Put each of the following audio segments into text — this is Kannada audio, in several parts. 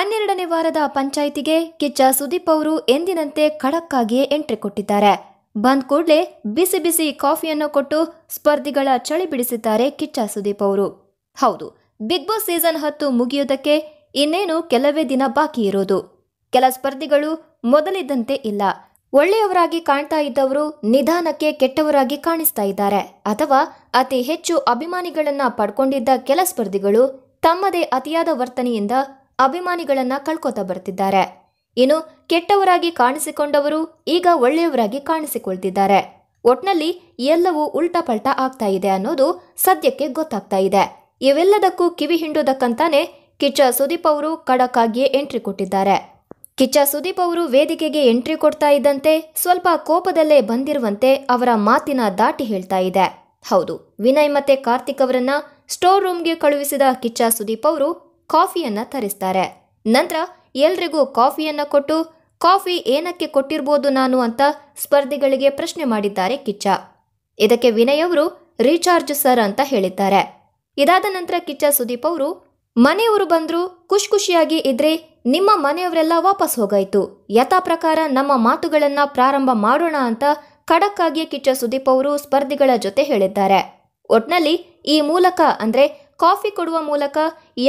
ಹನ್ನೆರಡನೇ ವಾರದ ಪಂಚಾಯಿತಿಗೆ ಕಿಚ್ಚ ಸುದೀಪ್ ಅವರು ಎಂದಿನಂತೆ ಖಡಕ್ಕಾಗಿಯೇ ಎಂಟ್ರಿ ಕೊಟ್ಟಿದ್ದಾರೆ ಬಂದ್ ಕೂಡಲೇ ಬಿಸಿ ಬಿಸಿ ಕಾಫಿಯನ್ನು ಕೊಟ್ಟು ಸ್ಪರ್ಧಿಗಳ ಚಳಿ ಬಿಡಿಸಿದ್ದಾರೆ ಕಿಚ್ಚ ಸುದೀಪ್ ಅವರು ಹೌದು ಬಿಗ್ ಬಾಸ್ ಸೀಸನ್ ಹತ್ತು ಮುಗಿಯುವುದಕ್ಕೆ ಇನ್ನೇನು ಕೆಲವೇ ದಿನ ಬಾಕಿ ಇರೋದು ಕೆಲ ಸ್ಪರ್ಧಿಗಳು ಮೊದಲಿದ್ದಂತೆ ಇಲ್ಲ ಒಳ್ಳೆಯವರಾಗಿ ಕಾಣ್ತಾ ಇದ್ದವರು ನಿಧಾನಕ್ಕೆ ಕೆಟ್ಟವರಾಗಿ ಕಾಣಿಸ್ತಾ ಇದ್ದಾರೆ ಅಥವಾ ಅತಿ ಹೆಚ್ಚು ಅಭಿಮಾನಿಗಳನ್ನ ಪಡ್ಕೊಂಡಿದ್ದ ಕೆಲ ಸ್ಪರ್ಧಿಗಳು ತಮ್ಮದೇ ಅತಿಯಾದ ವರ್ತನೆಯಿಂದ ಅಭಿಮಾನಿಗಳನ್ನ ಕಳ್ಕೊತಾ ಬರ್ತಿದ್ದಾರೆ ಇನ್ನು ಕೆಟ್ಟವರಾಗಿ ಕಾಣಿಸಿಕೊಂಡವರು ಈಗ ಒಳ್ಳೆಯವರಾಗಿ ಕಾಣಿಸಿಕೊಳ್ತಿದ್ದಾರೆ ಒಟ್ನಲ್ಲಿ ಎಲ್ಲವೂ ಉಲ್ಟಾ ಪಲ್ಟಾ ಆಗ್ತಾ ಇದೆ ಅನ್ನೋದು ಸದ್ಯಕ್ಕೆ ಗೊತ್ತಾಗ್ತಾ ಇದೆ ಇವೆಲ್ಲದಕ್ಕೂ ಕಿವಿ ಹಿಂಡೋದಕ್ಕಂತಾನೆ ಕಿಚ್ಚ ಸುದೀಪ್ ಅವರು ಕಡಕ್ಕಾಗಿಯೇ ಎಂಟ್ರಿ ಕೊಟ್ಟಿದ್ದಾರೆ ಕಿಚ್ಚ ಸುದೀಪ್ ಅವರು ವೇದಿಕೆಗೆ ಎಂಟ್ರಿ ಕೊಡ್ತಾ ಇದ್ದಂತೆ ಸ್ವಲ್ಪ ಕೋಪದಲ್ಲೇ ಬಂದಿರುವಂತೆ ಅವರ ಮಾತಿನ ದಾಟಿ ಹೇಳ್ತಾ ಇದೆ ಹೌದು ವಿನಯ್ ಮತ್ತೆ ಕಾರ್ತಿಕ್ ಅವರನ್ನ ಸ್ಟೋರ್ ರೂಮ್ಗೆ ಕಳುಹಿಸಿದ ಕಿಚ್ಚ ಸುದೀಪ್ ಅವರು ಕಾಫಿಯನ್ನು ತರಿಸ್ತಾರೆ ನಂತರ ಎಲ್ರಿಗೂ ಕಾಫಿಯನ್ನು ಕೊಟ್ಟು ಕಾಫಿ ಏನಕ್ಕೆ ಕೊಟ್ಟಿರ್ಬೋದು ನಾನು ಅಂತ ಸ್ಪರ್ಧಿಗಳಿಗೆ ಪ್ರಶ್ನೆ ಮಾಡಿದ್ದಾರೆ ಕಿಚ್ಚ ಇದಕ್ಕೆ ವಿನಯ್ ಅವರು ರೀಚಾರ್ಜ್ ಸರ್ ಅಂತ ಹೇಳಿದ್ದಾರೆ ಇದಾದ ನಂತರ ಕಿಚ್ಚ ಸುದೀಪ್ ಅವರು ಮನೆಯವರು ಬಂದರು ಖುಷ್ ಖುಷಿಯಾಗಿ ಇದ್ರೆ ನಿಮ್ಮ ಮನೆಯವರೆಲ್ಲ ವಾಪಸ್ ಹೋಗಾಯಿತು ಯಥಾ ಪ್ರಕಾರ ನಮ್ಮ ಮಾತುಗಳನ್ನ ಪ್ರಾರಂಭ ಮಾಡೋಣ ಅಂತ ಖಡಕ್ ಆಗಿ ಕಿಚ್ಚ ಸುದೀಪ್ ಅವರು ಸ್ಪರ್ಧಿಗಳ ಜೊತೆ ಹೇಳಿದ್ದಾರೆ ಒಟ್ನಲ್ಲಿ ಈ ಮೂಲಕ ಅಂದ್ರೆ ಕಾಫಿ ಕೊಡುವ ಮೂಲಕ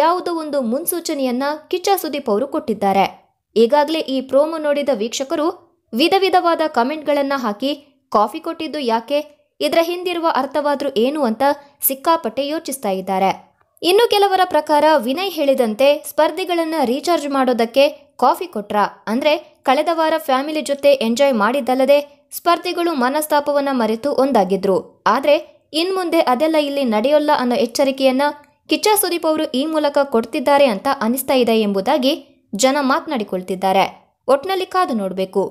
ಯಾವುದೋ ಒಂದು ಮುನ್ಸೂಚನೆಯನ್ನ ಕಿಚ್ಚ ಸುದೀಪ್ ಅವರು ಕೊಟ್ಟಿದ್ದಾರೆ ಈಗಾಗಲೇ ಈ ಪ್ರೋಮೋ ನೋಡಿದ ವೀಕ್ಷಕರು ವಿಧ ವಿಧವಾದ ಕಮೆಂಟ್ಗಳನ್ನ ಹಾಕಿ ಕಾಫಿ ಕೊಟ್ಟಿದ್ದು ಯಾಕೆ ಇದರ ಹಿಂದಿರುವ ಅರ್ಥವಾದರೂ ಏನು ಅಂತ ಸಿಕ್ಕಾಪಟ್ಟೆ ಯೋಚಿಸ್ತಾ ಇದ್ದಾರೆ ಇನ್ನು ಕೆಲವರ ಪ್ರಕಾರ ವಿನಯ್ ಹೇಳಿದಂತೆ ಸ್ಪರ್ಧಿಗಳನ್ನು ರೀಚಾರ್ಜ್ ಮಾಡೋದಕ್ಕೆ ಕಾಫಿ ಕೊಟ್ರ ಅಂದರೆ ಕಳೆದ ವಾರ ಫ್ಯಾಮಿಲಿ ಜೊತೆ ಎಂಜಾಯ್ ಮಾಡಿದ್ದಲ್ಲದೆ ಸ್ಪರ್ಧಿಗಳು ಮನಸ್ತಾಪವನ್ನು ಮರೆತು ಒಂದಾಗಿದ್ರು ಆದರೆ ಇನ್ಮುಂದೆ ಅದೆಲ್ಲ ಇಲ್ಲಿ ನಡೆಯೋಲ್ಲ ಅನ್ನೋ ಎಚ್ಚರಿಕೆಯನ್ನ ಕಿಚ್ಚ ಸುದೀಪ್ ಅವರು ಈ ಮೂಲಕ ಕೊಡ್ತಿದ್ದಾರೆ ಅಂತ ಅನಿಸ್ತಾ ಇದೆ ಎಂಬುದಾಗಿ ಜನ ಮಾತನಾಡಿಕೊಳ್ತಿದ್ದಾರೆ ಒಟ್ನಲ್ಲಿ ಕಾದು ನೋಡಬೇಕು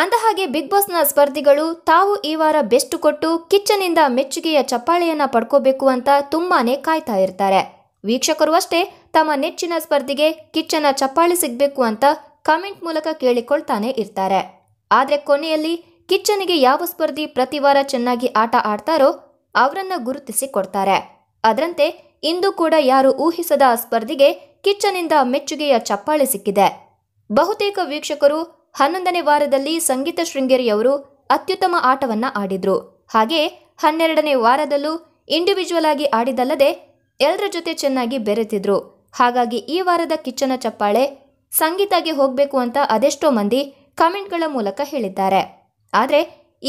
ಅಂದಹಾಗೆ ಬಿಗ್ ಬಾಸ್ನ ಸ್ಪರ್ಧಿಗಳು ತಾವು ಈ ವಾರ ಬೆಸ್ಟ್ ಕೊಟ್ಟು ಕಿಚ್ಚನಿಂದ ಮೆಚ್ಚುಗೆಯ ಚಪ್ಪಾಳೆಯನ್ನ ಪಡ್ಕೋಬೇಕು ಅಂತ ತುಂಬಾನೇ ಕಾಯ್ತಾ ಇರ್ತಾರೆ ವೀಕ್ಷಕರು ಅಷ್ಟೇ ತಮ್ಮ ನೆಚ್ಚಿನ ಸ್ಪರ್ಧಿಗೆ ಕಿಚ್ಚನ ಚಪ್ಪಾಳೆ ಸಿಗಬೇಕು ಅಂತ ಕಮೆಂಟ್ ಮೂಲಕ ಕೇಳಿಕೊಳ್ತಾನೆ ಇರ್ತಾರೆ ಆದರೆ ಕೊನೆಯಲ್ಲಿ ಕಿಚ್ಚನಿಗೆ ಯಾವ ಸ್ಪರ್ಧಿ ಪ್ರತಿ ವಾರ ಚೆನ್ನಾಗಿ ಆಟ ಆಡ್ತಾರೋ ಅವರನ್ನ ಗುರುತಿಸಿ ಕೊಡ್ತಾರೆ ಅದರಂತೆ ಇಂದು ಕೂಡ ಯಾರು ಊಹಿಸದ ಸ್ಪರ್ಧೆಗೆ ಕಿಚ್ಚನಿಂದ ಮೆಚ್ಚುಗೆಯ ಚಪ್ಪಾಳೆ ಸಿಕ್ಕಿದೆ ಬಹುತೇಕ ವೀಕ್ಷಕರು ಹನ್ನೊಂದನೇ ವಾರದಲ್ಲಿ ಸಂಗೀತ ಶೃಂಗೇರಿಯವರು ಅತ್ಯುತ್ತಮ ಆಟವನ್ನ ಆಡಿದ್ರು ಹಾಗೆ ಹನ್ನೆರಡನೇ ವಾರದಲ್ಲೂ ಇಂಡಿವಿಜುವಲ್ ಆಗಿ ಆಡಿದಲ್ಲದೆ ಎಲ್ಲರ ಜೊತೆ ಚೆನ್ನಾಗಿ ಬೆರೆತಿದ್ರು ಹಾಗಾಗಿ ಈ ವಾರದ ಕಿಚ್ಚನ ಚಪ್ಪಾಳೆ ಸಂಗೀತಗೆ ಹೋಗಬೇಕು ಅಂತ ಅದೆಷ್ಟೋ ಮಂದಿ ಕಮೆಂಟ್ಗಳ ಮೂಲಕ ಹೇಳಿದ್ದಾರೆ ಆದರೆ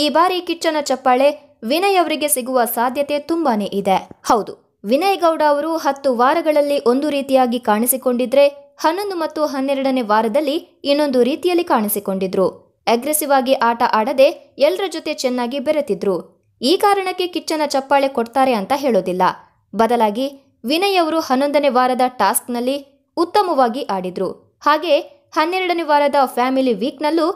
ಈ ಬಾರಿ ಕಿಚ್ಚನ ಚಪ್ಪಾಳೆ ವಿನಯ್ ಅವರಿಗೆ ಸಿಗುವ ಸಾಧ್ಯತೆ ತುಂಬಾನೇ ಇದೆ ಹೌದು ವಿನಯ್ ಗೌಡ ಅವರು ಹತ್ತು ವಾರಗಳಲ್ಲಿ ಒಂದು ರೀತಿಯಾಗಿ ಕಾಣಿಸಿಕೊಂಡಿದ್ರೆ ಹನ್ನೊಂದು ಮತ್ತು ಹನ್ನೆರಡನೇ ವಾರದಲ್ಲಿ ಇನ್ನೊಂದು ರೀತಿಯಲ್ಲಿ ಕಾಣಿಸಿಕೊಂಡಿದ್ರು ಅಗ್ರೆಸಿವ್ ಆಗಿ ಆಟ ಆಡದೆ ಎಲ್ಲರ ಜೊತೆ ಚೆನ್ನಾಗಿ ಬೆರೆತಿದ್ರು ಈ ಕಾರಣಕ್ಕೆ ಕಿಚ್ಚನ ಚಪ್ಪಾಳೆ ಕೊಡ್ತಾರೆ ಅಂತ ಹೇಳೋದಿಲ್ಲ ಬದಲಾಗಿ ವಿನಯ್ ಅವರು ಹನ್ನೊಂದನೇ ವಾರದ ಟಾಸ್ಕ್ನಲ್ಲಿ ಉತ್ತಮವಾಗಿ ಆಡಿದ್ರು ಹಾಗೆ ಹನ್ನೆರಡನೇ ವಾರದ ಫ್ಯಾಮಿಲಿ ವೀಕ್ನಲ್ಲೂ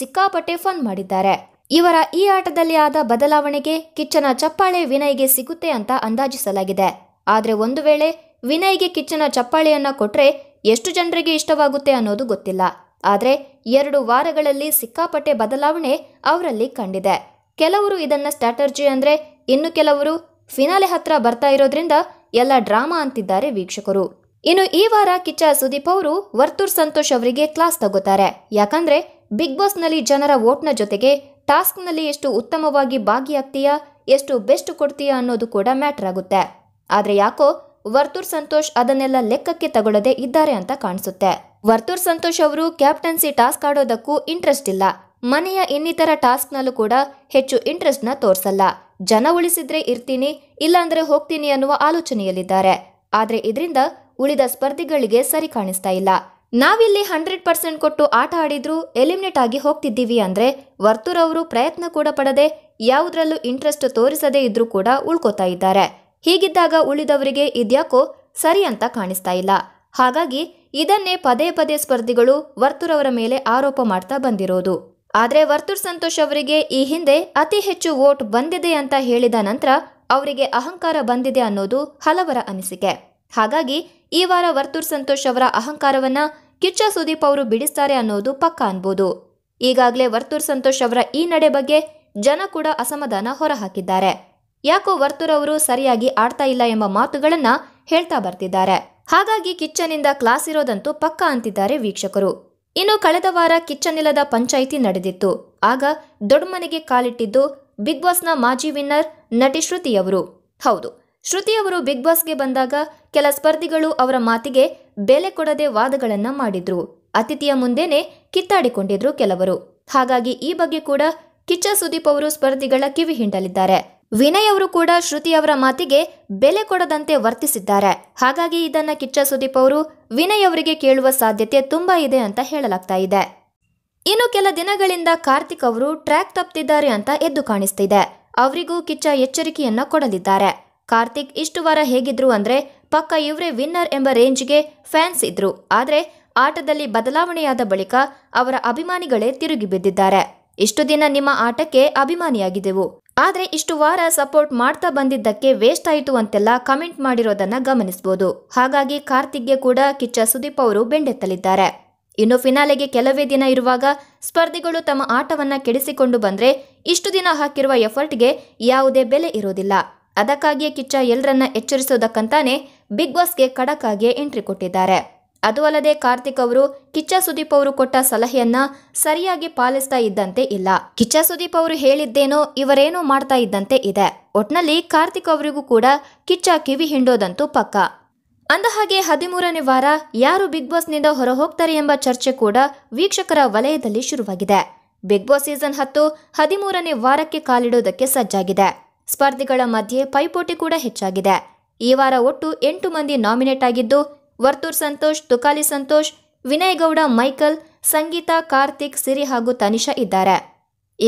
ಸಿಕ್ಕಾಪಟ್ಟೆ ಫನ್ ಮಾಡಿದ್ದಾರೆ ಇವರ ಈ ಆಟದಲ್ಲಿ ಆದ ಬದಲಾವಣೆಗೆ ಕಿಚ್ಚನ ಚಪ್ಪಾಳೆ ವಿನಯ್ಗೆ ಸಿಗುತ್ತೆ ಅಂತ ಅಂದಾಜಿಸಲಾಗಿದೆ ಆದರೆ ಒಂದು ವೇಳೆ ವಿನಯ್ಗೆ ಕಿಚ್ಚನ ಚಪ್ಪಾಳೆಯನ್ನ ಕೊಟ್ರೆ ಎಷ್ಟು ಜನರಿಗೆ ಇಷ್ಟವಾಗುತ್ತೆ ಅನ್ನೋದು ಗೊತ್ತಿಲ್ಲ ಆದರೆ ಎರಡು ವಾರಗಳಲ್ಲಿ ಸಿಕ್ಕಾಪಟ್ಟೆ ಬದಲಾವಣೆ ಅವರಲ್ಲಿ ಕಂಡಿದೆ ಕೆಲವರು ಇದನ್ನ ಸ್ಟ್ರಾಟರ್ಜಿ ಅಂದ್ರೆ ಇನ್ನು ಕೆಲವರು ಫಿನಾಲೆ ಹತ್ರ ಬರ್ತಾ ಇರೋದ್ರಿಂದ ಎಲ್ಲ ಡ್ರಾಮಾ ಅಂತಿದ್ದಾರೆ ವೀಕ್ಷಕರು ಇನ್ನು ಈ ವಾರ ಕಿಚ್ಚ ಸುದೀಪ್ ಅವರು ವರ್ತೂರ್ ಸಂತೋಷ್ ಅವರಿಗೆ ಕ್ಲಾಸ್ ತಗೋತಾರೆ ಯಾಕಂದ್ರೆ ಬಿಗ್ ಬಾಸ್ನಲ್ಲಿ ಜನರ ವೋಟ್ನ ಜೊತೆಗೆ ಟಾಸ್ಕ್ನಲ್ಲಿ ಎಷ್ಟು ಉತ್ತಮವಾಗಿ ಭಾಗಿಯಾಗ್ತೀಯಾ ಎಷ್ಟು ಬೆಸ್ಟ್ ಕೊಡ್ತೀಯಾ ಅನ್ನೋದು ಕೂಡ ಮ್ಯಾಟ್ರ್ ಆಗುತ್ತೆ ಆದರೆ ಯಾಕೋ ವರ್ತೂರ್ ಸಂತೋಷ್ ಅದನ್ನೆಲ್ಲ ಲೆಕ್ಕಕ್ಕೆ ತಗೊಳ್ಳದೆ ಇದ್ದಾರೆ ಅಂತ ಕಾಣಿಸುತ್ತೆ ವರ್ತೂರ್ ಸಂತೋಷ್ ಅವರು ಕ್ಯಾಪ್ಟನ್ಸಿ ಟಾಸ್ಕ್ ಆಡೋದಕ್ಕೂ ಇಂಟ್ರೆಸ್ಟ್ ಇಲ್ಲ ಮನೆಯ ಇನ್ನಿತರ ಟಾಸ್ಕ್ನಲ್ಲೂ ಕೂಡ ಹೆಚ್ಚು ಇಂಟ್ರೆಸ್ಟ್ನ ತೋರಿಸಲ್ಲ ಜನ ಉಳಿಸಿದ್ರೆ ಇರ್ತೀನಿ ಇಲ್ಲಾಂದ್ರೆ ಹೋಗ್ತೀನಿ ಅನ್ನುವ ಆಲೋಚನೆಯಲ್ಲಿದ್ದಾರೆ ಆದರೆ ಇದರಿಂದ ಉಳಿದ ಸ್ಪರ್ಧಿಗಳಿಗೆ ಸರಿ ಕಾಣಿಸ್ತಾ ಇಲ್ಲ ನಾವಿಲ್ಲಿ ಹಂಡ್ರೆಡ್ ಪರ್ಸೆಂಟ್ ಕೊಟ್ಟು ಆಟ ಆಡಿದ್ರೂ ಎಲಿಮಿನೇಟ್ ಆಗಿ ಹೋಗ್ತಿದ್ದೀವಿ ಅಂದರೆ ಅವರು ಪ್ರಯತ್ನ ಕೂಡ ಪಡದೆ ಯಾವುದರಲ್ಲೂ ಇಂಟ್ರೆಸ್ಟ್ ತೋರಿಸದೇ ಇದ್ರೂ ಕೂಡ ಉಳ್ಕೋತಾ ಇದ್ದಾರೆ ಹೀಗಿದ್ದಾಗ ಉಳಿದವರಿಗೆ ಇದ್ಯಾಕೋ ಸರಿ ಅಂತ ಕಾಣಿಸ್ತಾ ಇಲ್ಲ ಹಾಗಾಗಿ ಇದನ್ನೇ ಪದೇ ಪದೇ ಸ್ಪರ್ಧಿಗಳು ವರ್ತುರವರ ಮೇಲೆ ಆರೋಪ ಮಾಡ್ತಾ ಬಂದಿರೋದು ಆದರೆ ವರ್ತೂರ್ ಸಂತೋಷ್ ಅವರಿಗೆ ಈ ಹಿಂದೆ ಅತಿ ಹೆಚ್ಚು ವೋಟ್ ಬಂದಿದೆ ಅಂತ ಹೇಳಿದ ನಂತರ ಅವರಿಗೆ ಅಹಂಕಾರ ಬಂದಿದೆ ಅನ್ನೋದು ಹಲವರ ಅನಿಸಿಕೆ ಹಾಗಾಗಿ ಈ ವಾರ ವರ್ತೂರ್ ಸಂತೋಷ್ ಅವರ ಅಹಂಕಾರವನ್ನ ಕಿಚ್ಚ ಸುದೀಪ್ ಅವರು ಬಿಡಿಸ್ತಾರೆ ಅನ್ನೋದು ಪಕ್ಕಾ ಅನ್ಬೋದು ಈಗಾಗಲೇ ವರ್ತೂರ್ ಸಂತೋಷ್ ಅವರ ಈ ನಡೆ ಬಗ್ಗೆ ಜನ ಕೂಡ ಅಸಮಾಧಾನ ಹೊರಹಾಕಿದ್ದಾರೆ ಯಾಕೋ ವರ್ತೂರ್ ಅವರು ಸರಿಯಾಗಿ ಆಡ್ತಾ ಇಲ್ಲ ಎಂಬ ಮಾತುಗಳನ್ನ ಹೇಳ್ತಾ ಬರ್ತಿದ್ದಾರೆ ಹಾಗಾಗಿ ಕಿಚ್ಚನಿಂದ ಕ್ಲಾಸ್ ಇರೋದಂತೂ ಪಕ್ಕ ಅಂತಿದ್ದಾರೆ ವೀಕ್ಷಕರು ಇನ್ನು ಕಳೆದ ವಾರ ಕಿಚ್ಚನಿಲ್ಲದ ಪಂಚಾಯಿತಿ ನಡೆದಿತ್ತು ಆಗ ದೊಡ್ಡ ಮನೆಗೆ ಕಾಲಿಟ್ಟಿದ್ದು ಬಿಗ್ ಬಾಸ್ನ ಮಾಜಿ ವಿನ್ನರ್ ನಟಿ ಶ್ರುತಿಯವರು ಹೌದು ಶ್ರುತಿ ಅವರು ಬಿಗ್ ಬಾಸ್ಗೆ ಬಂದಾಗ ಕೆಲ ಸ್ಪರ್ಧಿಗಳು ಅವರ ಮಾತಿಗೆ ಬೆಲೆ ಕೊಡದೆ ವಾದಗಳನ್ನ ಮಾಡಿದ್ರು ಅತಿಥಿಯ ಮುಂದೆನೆ ಕಿತ್ತಾಡಿಕೊಂಡಿದ್ರು ಕೆಲವರು ಹಾಗಾಗಿ ಈ ಬಗ್ಗೆ ಕೂಡ ಕಿಚ್ಚ ಸುದೀಪ್ ಅವರು ಸ್ಪರ್ಧಿಗಳ ಕಿವಿ ಹಿಂಡಲಿದ್ದಾರೆ ವಿನಯ್ ಅವರು ಕೂಡ ಶ್ರುತಿ ಅವರ ಮಾತಿಗೆ ಬೆಲೆ ಕೊಡದಂತೆ ವರ್ತಿಸಿದ್ದಾರೆ ಹಾಗಾಗಿ ಇದನ್ನ ಕಿಚ್ಚ ಸುದೀಪ್ ಅವರು ವಿನಯ್ ಅವರಿಗೆ ಕೇಳುವ ಸಾಧ್ಯತೆ ತುಂಬಾ ಇದೆ ಅಂತ ಹೇಳಲಾಗ್ತಾ ಇದೆ ಇನ್ನು ಕೆಲ ದಿನಗಳಿಂದ ಕಾರ್ತಿಕ್ ಅವರು ಟ್ರ್ಯಾಕ್ ತಪ್ಪಿದ್ದಾರೆ ಅಂತ ಎದ್ದು ಕಾಣಿಸ್ತಿದೆ ಅವರಿಗೂ ಕಿಚ್ಚ ಎಚ್ಚರಿಕೆಯನ್ನ ಕೊಡಲಿದ್ದಾರೆ ಕಾರ್ತಿಕ್ ಇಷ್ಟು ವಾರ ಹೇಗಿದ್ರು ಅಂದರೆ ಪಕ್ಕ ಇವರೇ ವಿನ್ನರ್ ಎಂಬ ರೇಂಜ್ಗೆ ಫ್ಯಾನ್ಸ್ ಇದ್ರು ಆದರೆ ಆಟದಲ್ಲಿ ಬದಲಾವಣೆಯಾದ ಬಳಿಕ ಅವರ ಅಭಿಮಾನಿಗಳೇ ತಿರುಗಿ ಬಿದ್ದಿದ್ದಾರೆ ಇಷ್ಟು ದಿನ ನಿಮ್ಮ ಆಟಕ್ಕೆ ಅಭಿಮಾನಿಯಾಗಿದ್ದೆವು ಆದರೆ ಇಷ್ಟು ವಾರ ಸಪೋರ್ಟ್ ಮಾಡ್ತಾ ಬಂದಿದ್ದಕ್ಕೆ ವೇಸ್ಟ್ ಆಯಿತು ಅಂತೆಲ್ಲ ಕಮೆಂಟ್ ಮಾಡಿರೋದನ್ನ ಗಮನಿಸಬಹುದು ಹಾಗಾಗಿ ಕಾರ್ತಿಕ್ಗೆ ಕೂಡ ಕಿಚ್ಚ ಸುದೀಪ್ ಅವರು ಬೆಂಡೆತ್ತಲಿದ್ದಾರೆ ಇನ್ನು ಫಿನಾಲೆಗೆ ಕೆಲವೇ ದಿನ ಇರುವಾಗ ಸ್ಪರ್ಧಿಗಳು ತಮ್ಮ ಆಟವನ್ನ ಕೆಡಿಸಿಕೊಂಡು ಬಂದ್ರೆ ಇಷ್ಟು ದಿನ ಹಾಕಿರುವ ಎಫರ್ಟ್ಗೆ ಯಾವುದೇ ಬೆಲೆ ಇರೋದಿಲ್ಲ ಅದಕ್ಕಾಗಿಯೇ ಕಿಚ್ಚ ಎಲ್ಲರನ್ನ ಎಚ್ಚರಿಸೋದಕ್ಕಂತಾನೆ ಬಿಗ್ ಬಾಸ್ಗೆ ಖಡಕ್ಕಾಗಿಯೇ ಎಂಟ್ರಿ ಕೊಟ್ಟಿದ್ದಾರೆ ಅದು ಅಲ್ಲದೆ ಕಾರ್ತಿಕ್ ಅವರು ಕಿಚ್ಚ ಸುದೀಪ್ ಅವರು ಕೊಟ್ಟ ಸಲಹೆಯನ್ನ ಸರಿಯಾಗಿ ಪಾಲಿಸ್ತಾ ಇದ್ದಂತೆ ಇಲ್ಲ ಕಿಚ್ಚ ಸುದೀಪ್ ಅವರು ಹೇಳಿದ್ದೇನೋ ಇವರೇನೋ ಮಾಡ್ತಾ ಇದ್ದಂತೆ ಇದೆ ಒಟ್ನಲ್ಲಿ ಕಾರ್ತಿಕ್ ಅವರಿಗೂ ಕೂಡ ಕಿಚ್ಚ ಕಿವಿ ಹಿಂಡೋದಂತೂ ಪಕ್ಕ ಅಂದಹಾಗೆ ಹದಿಮೂರನೇ ವಾರ ಯಾರು ಬಿಗ್ ಬಾಸ್ನಿಂದ ಹೊರ ಹೋಗ್ತಾರೆ ಎಂಬ ಚರ್ಚೆ ಕೂಡ ವೀಕ್ಷಕರ ವಲಯದಲ್ಲಿ ಶುರುವಾಗಿದೆ ಬಿಗ್ ಬಾಸ್ ಸೀಸನ್ ಹತ್ತು ಹದಿಮೂರನೇ ವಾರಕ್ಕೆ ಕಾಲಿಡೋದಕ್ಕೆ ಸಜ್ಜಾಗಿದೆ ಸ್ಪರ್ಧಿಗಳ ಮಧ್ಯೆ ಪೈಪೋಟಿ ಕೂಡ ಹೆಚ್ಚಾಗಿದೆ ಈ ವಾರ ಒಟ್ಟು ಎಂಟು ಮಂದಿ ನಾಮಿನೇಟ್ ಆಗಿದ್ದು ವರ್ತೂರ್ ಸಂತೋಷ್ ತುಕಾಲಿ ಸಂತೋಷ್ ವಿನಯ್ ಗೌಡ ಮೈಕಲ್ ಸಂಗೀತಾ ಕಾರ್ತಿಕ್ ಸಿರಿ ಹಾಗೂ ತನಿಷಾ ಇದ್ದಾರೆ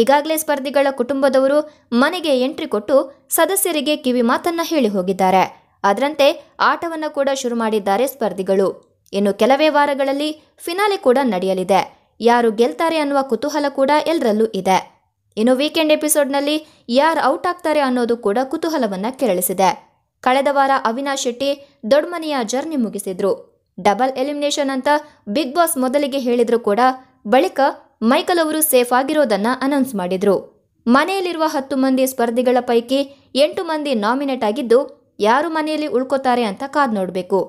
ಈಗಾಗಲೇ ಸ್ಪರ್ಧಿಗಳ ಕುಟುಂಬದವರು ಮನೆಗೆ ಎಂಟ್ರಿ ಕೊಟ್ಟು ಸದಸ್ಯರಿಗೆ ಕಿವಿ ಮಾತನ್ನ ಹೇಳಿ ಹೋಗಿದ್ದಾರೆ ಅದರಂತೆ ಆಟವನ್ನು ಕೂಡ ಶುರು ಮಾಡಿದ್ದಾರೆ ಸ್ಪರ್ಧಿಗಳು ಇನ್ನು ಕೆಲವೇ ವಾರಗಳಲ್ಲಿ ಫಿನಾಲೆ ಕೂಡ ನಡೆಯಲಿದೆ ಯಾರು ಗೆಲ್ತಾರೆ ಅನ್ನುವ ಕುತೂಹಲ ಕೂಡ ಎಲ್ಲರಲ್ಲೂ ಇದೆ ಇನ್ನು ವೀಕೆಂಡ್ ಎಪಿಸೋಡ್ನಲ್ಲಿ ಯಾರು ಔಟ್ ಆಗ್ತಾರೆ ಅನ್ನೋದು ಕೂಡ ಕುತೂಹಲವನ್ನು ಕೆರಳಿಸಿದೆ ಕಳೆದ ವಾರ ಅವಿನಾಶ್ ಶೆಟ್ಟಿ ದೊಡ್ಮನೆಯ ಜರ್ನಿ ಮುಗಿಸಿದ್ರು ಡಬಲ್ ಎಲಿಮಿನೇಷನ್ ಅಂತ ಬಿಗ್ ಬಾಸ್ ಮೊದಲಿಗೆ ಹೇಳಿದ್ರು ಕೂಡ ಬಳಿಕ ಮೈಕಲ್ ಅವರು ಸೇಫ್ ಆಗಿರೋದನ್ನ ಅನೌನ್ಸ್ ಮಾಡಿದ್ರು ಮನೆಯಲ್ಲಿರುವ ಹತ್ತು ಮಂದಿ ಸ್ಪರ್ಧಿಗಳ ಪೈಕಿ ಎಂಟು ಮಂದಿ ನಾಮಿನೇಟ್ ಆಗಿದ್ದು ಯಾರು ಮನೆಯಲ್ಲಿ ಉಳ್ಕೋತಾರೆ ಅಂತ ಕಾದ್ ನೋಡಬೇಕು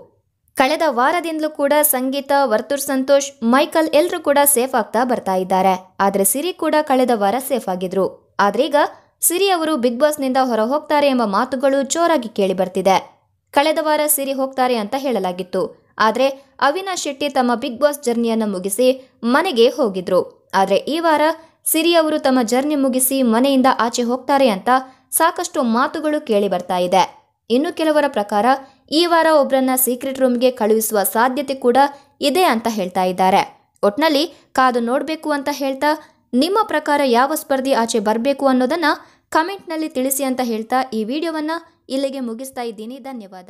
ಕಳೆದ ವಾರದಿಂದಲೂ ಕೂಡ ಸಂಗೀತ ವರ್ತೂರ್ ಸಂತೋಷ್ ಮೈಕಲ್ ಎಲ್ಲರೂ ಕೂಡ ಸೇಫ್ ಆಗ್ತಾ ಬರ್ತಾ ಇದ್ದಾರೆ ಆದರೆ ಸಿರಿ ಕೂಡ ಕಳೆದ ವಾರ ಸೇಫ್ ಆಗಿದ್ರು ಆದ್ರೀಗ ಸಿರಿ ಅವರು ಬಿಗ್ ಬಾಸ್ನಿಂದ ಹೊರ ಹೋಗ್ತಾರೆ ಎಂಬ ಮಾತುಗಳು ಜೋರಾಗಿ ಕೇಳಿ ಬರ್ತಿದೆ ಕಳೆದ ವಾರ ಸಿರಿ ಹೋಗ್ತಾರೆ ಅಂತ ಹೇಳಲಾಗಿತ್ತು ಆದರೆ ಅವಿನಾಶ್ ಶೆಟ್ಟಿ ತಮ್ಮ ಬಿಗ್ ಬಾಸ್ ಜರ್ನಿಯನ್ನು ಮುಗಿಸಿ ಮನೆಗೆ ಹೋಗಿದ್ರು ಆದರೆ ಈ ವಾರ ಸಿರಿ ಅವರು ತಮ್ಮ ಜರ್ನಿ ಮುಗಿಸಿ ಮನೆಯಿಂದ ಆಚೆ ಹೋಗ್ತಾರೆ ಅಂತ ಸಾಕಷ್ಟು ಮಾತುಗಳು ಕೇಳಿ ಬರ್ತಾ ಇದೆ ಇನ್ನು ಕೆಲವರ ಪ್ರಕಾರ ಈ ವಾರ ಒಬ್ಬರನ್ನ ಸೀಕ್ರೆಟ್ ರೂಮ್ಗೆ ಕಳುಹಿಸುವ ಸಾಧ್ಯತೆ ಕೂಡ ಇದೆ ಅಂತ ಹೇಳ್ತಾ ಇದ್ದಾರೆ ಒಟ್ನಲ್ಲಿ ಕಾದು ನೋಡಬೇಕು ಅಂತ ಹೇಳ್ತಾ ನಿಮ್ಮ ಪ್ರಕಾರ ಯಾವ ಸ್ಪರ್ಧಿ ಆಚೆ ಬರಬೇಕು ಅನ್ನೋದನ್ನು ಕಮೆಂಟ್ನಲ್ಲಿ ತಿಳಿಸಿ ಅಂತ ಹೇಳ್ತಾ ಈ ವಿಡಿಯೋವನ್ನು ಇಲ್ಲಿಗೆ ಮುಗಿಸ್ತಾ ಇದ್ದೀನಿ ಧನ್ಯವಾದ